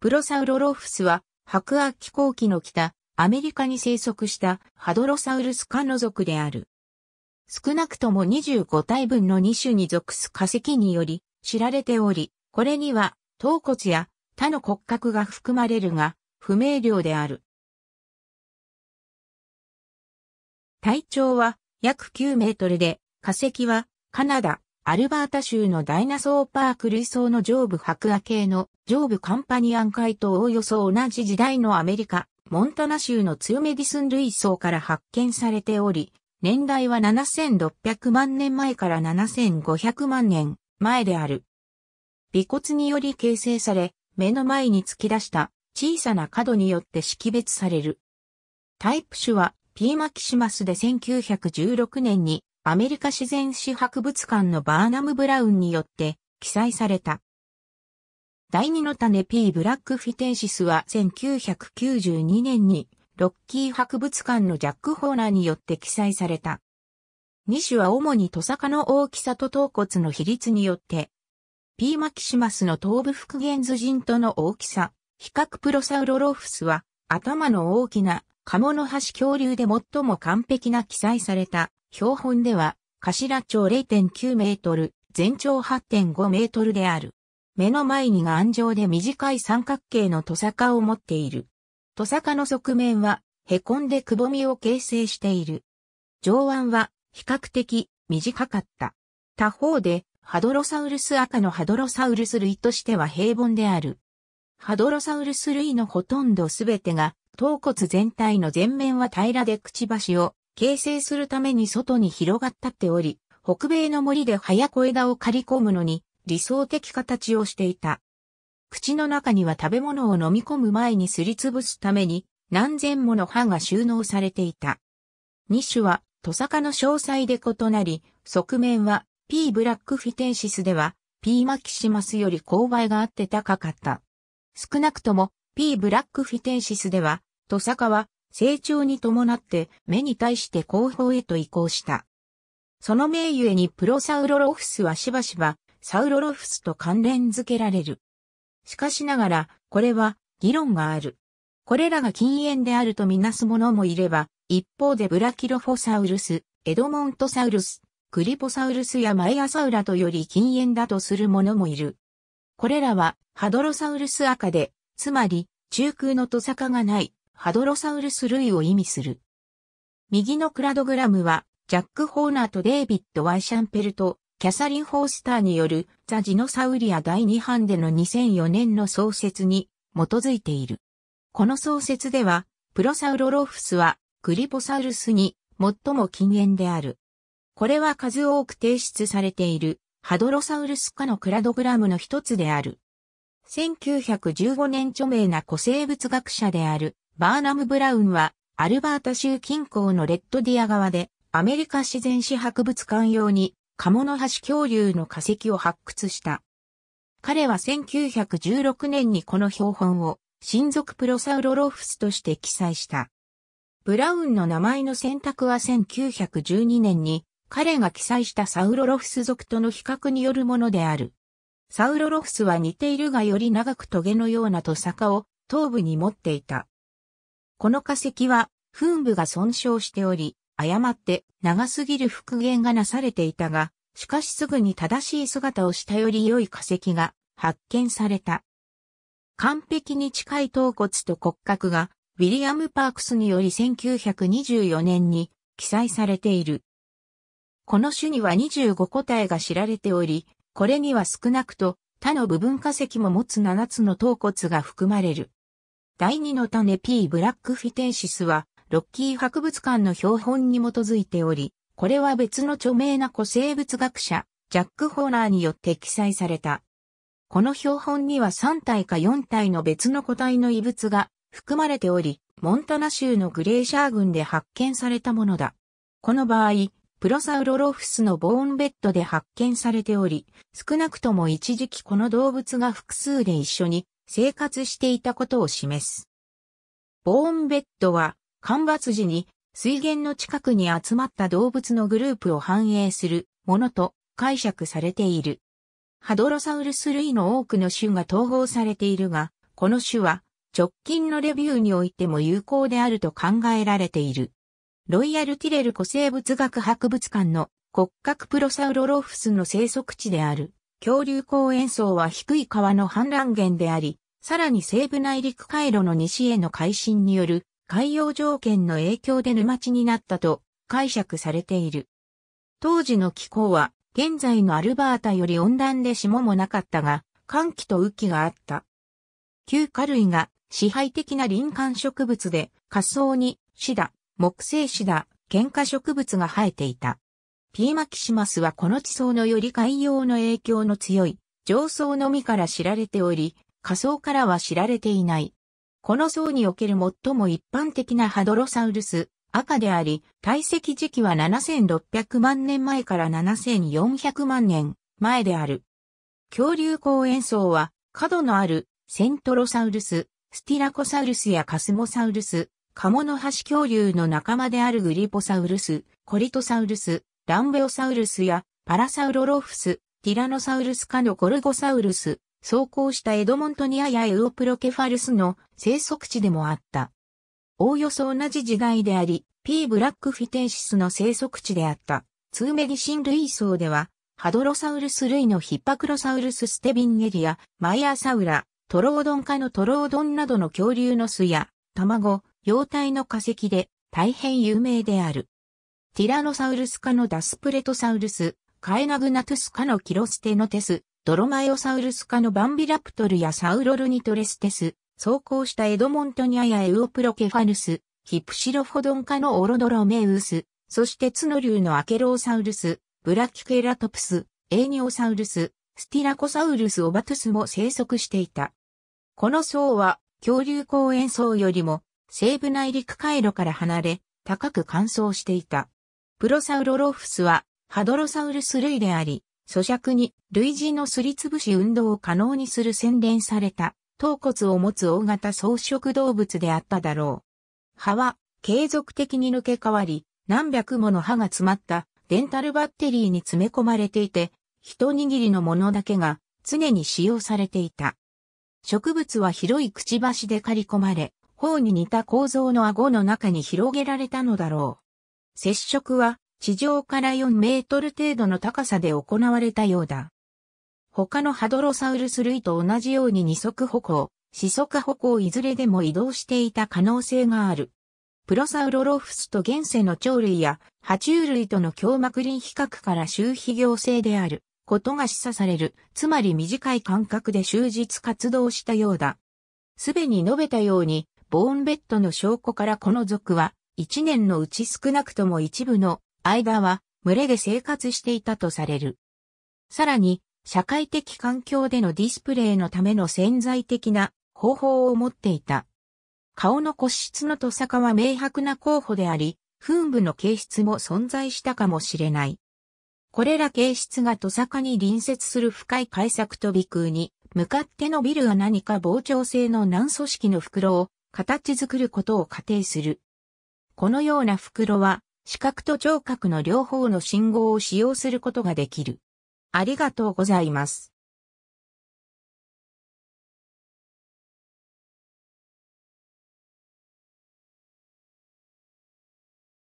プロサウロロフスは、白亜紀後期の北、アメリカに生息したハドロサウルス科の属である。少なくとも25体分の2種に属す化石により知られており、これには頭骨や他の骨格が含まれるが、不明瞭である。体長は約9メートルで、化石はカナダ、アルバータ州のダイナソーパーク類層の上部白亜系の上部カンパニアン海とおおよそ同じ時代のアメリカ、モンタナ州のツーメディスン類層から発見されており、年代は7600万年前から7500万年前である。尾骨により形成され、目の前に突き出した小さな角によって識別される。タイプ種はピーマキシマスで1916年にアメリカ自然史博物館のバーナム・ブラウンによって記載された。第二の種 P ブラックフィテンシスは1992年にロッキー博物館のジャック・ホーナーによって記載された。二種は主にトサカの大きさと頭骨の比率によって、P マキシマスの頭部復元図人との大きさ、比較プロサウロロフスは頭の大きな鴨の橋恐竜で最も完璧な記載された標本では、頭長0.9メートル、全長8.5メートルである。目の前に頑丈で短い三角形のトサカを持っている。トサカの側面は、凹んでくぼみを形成している。上腕は、比較的、短かった。他方で、ハドロサウルス赤のハドロサウルス類としては平凡である。ハドロサウルス類のほとんどすべてが頭骨全体の前面は平らでくちばしを形成するために外に広がったっており、北米の森で早小枝を刈り込むのに理想的形をしていた。口の中には食べ物を飲み込む前にすりつぶすために何千もの歯が収納されていた。2種はトサカの詳細で異なり、側面は P ブラックフィテンシスでは P マキシマスより勾配があって高かった。少なくとも P ブラックフィテンシスではトサカは成長に伴って目に対して後方へと移行した。その名ゆえにプロサウロロフスはしばしばサウロロフスと関連付けられる。しかしながら、これは議論がある。これらが禁煙であるとみなす者もいれば、一方でブラキロフォサウルス、エドモントサウルス、クリポサウルスやマイアサウラとより禁煙だとする者もいる。これらはハドロサウルス赤で、つまり中空のトサカがないハドロサウルス類を意味する。右のクラドグラムは、ジャック・ホーナーとデイビッド・ワイシャンペルと、キャサリン・ホースターによるザ・ジノサウリア第2版での2004年の創設に基づいている。この創設では、プロサウロロフスはグリポサウルスに最も禁煙である。これは数多く提出されているハドロサウルス科のクラドグラムの一つである。1915年著名な古生物学者であるバーナム・ブラウンは、アルバータ州近郊のレッドディア川で、アメリカ自然史博物館用に、カモノハシ恐竜の化石を発掘した。彼は1916年にこの標本を、親族プロサウロロフスとして記載した。ブラウンの名前の選択は1912年に、彼が記載したサウロロフス族との比較によるものである。サウロロフスは似ているがより長くトゲのようなトサカを頭部に持っていた。この化石は、噴部が損傷しており、誤って長すぎる復元がなされていたが、しかしすぐに正しい姿をしたより良い化石が発見された。完璧に近い頭骨と骨格が、ウィリアム・パークスにより1924年に記載されている。この種には25個体が知られており、これには少なくと他の部分化石も持つ7つの頭骨が含まれる。第2の種 P ブラックフィテンシスは、ロッキー博物館の標本に基づいており、これは別の著名な古生物学者、ジャック・ホーラーによって記載された。この標本には3体か4体の別の個体の遺物が含まれており、モンタナ州のグレーシャー群で発見されたものだ。この場合、プロサウロロフスのボーンベッドで発見されており、少なくとも一時期この動物が複数で一緒に生活していたことを示す。ボーンベッドは、干ばつ時に水源の近くに集まった動物のグループを反映するものと解釈されている。ハドロサウルス類の多くの種が統合されているが、この種は直近のレビューにおいても有効であると考えられている。ロイヤル・ティレル古生物学博物館の骨格プロサウロロフスの生息地である恐竜公園層は低い川の氾濫源であり、さらに西部内陸回路の西への改進による海洋条件の影響で沼地になったと解釈されている。当時の気候は現在のアルバータより温暖で霜もなかったが、寒気と雨季があった。旧下類が支配的な林間植物で、滑草にシダ、木製シダ、喧嘩植物が生えていた。ピーマキシマスはこの地層のより海洋の影響の強い、上層のみから知られており、仮想からは知られていない。この層における最も一般的なハドロサウルス、赤であり、体積時期は7600万年前から7400万年前である。恐竜公園層は、角のあるセントロサウルス、スティラコサウルスやカスモサウルス、カモノハシ恐竜の仲間であるグリポサウルス、コリトサウルス、ランベオサウルスやパラサウロロフス、ティラノサウルス科のゴルゴサウルス、走行したエドモントニアやエウオプロケファルスの生息地でもあった。おおよそ同じ時代であり、P. ブラックフィテンシスの生息地であった、ツーメディシン類層では、ハドロサウルス類のヒッパクロサウルスステビンエリア、マイアサウラ、トロードン科のトロードンなどの恐竜の巣や、卵、幼体の化石で大変有名である。ティラノサウルス科のダスプレトサウルス、カエナグナトゥス科のキロステノテス、ドロマイオサウルス科のバンビラプトルやサウロルニトレステス、走行したエドモントニアやエウオプロケファヌス、ヒプシロフォドン科のオロドロメウス、そして角竜のアケローサウルス、ブラキュケラトプス、エーニオサウルス、スティラコサウルスオバトゥスも生息していた。この層は恐竜公園層よりも西部内陸回路から離れ高く乾燥していた。プロサウロロフスはハドロサウルス類であり、咀嚼に類似のすりつぶし運動を可能にする洗練された頭骨を持つ大型草食動物であっただろう。歯は継続的に抜け替わり、何百もの歯が詰まったデンタルバッテリーに詰め込まれていて、一握りのものだけが常に使用されていた。植物は広いくちばしで刈り込まれ、頬に似た構造の顎の中に広げられたのだろう。接触は地上から4メートル程度の高さで行われたようだ。他のハドロサウルス類と同じように二足歩行、四足歩行いずれでも移動していた可能性がある。プロサウロロフスと現世の鳥類や爬虫類との胸膜輪比較から周皮行性であることが示唆される、つまり短い間隔で終日活動したようだ。すでに述べたように、ボーンベッドの証拠からこの族は、一年のうち少なくとも一部の間は群れで生活していたとされる。さらに、社会的環境でのディスプレイのための潜在的な方法を持っていた。顔の骨質のトサカは明白な候補であり、噴部の形質も存在したかもしれない。これら形質がトサカに隣接する深い解作と鼻腔に向かって伸びるが何か膨張性の軟組織の袋を形作ることを仮定する。このような袋は視覚と聴覚の両方の信号を使用することができる。ありがとうございます。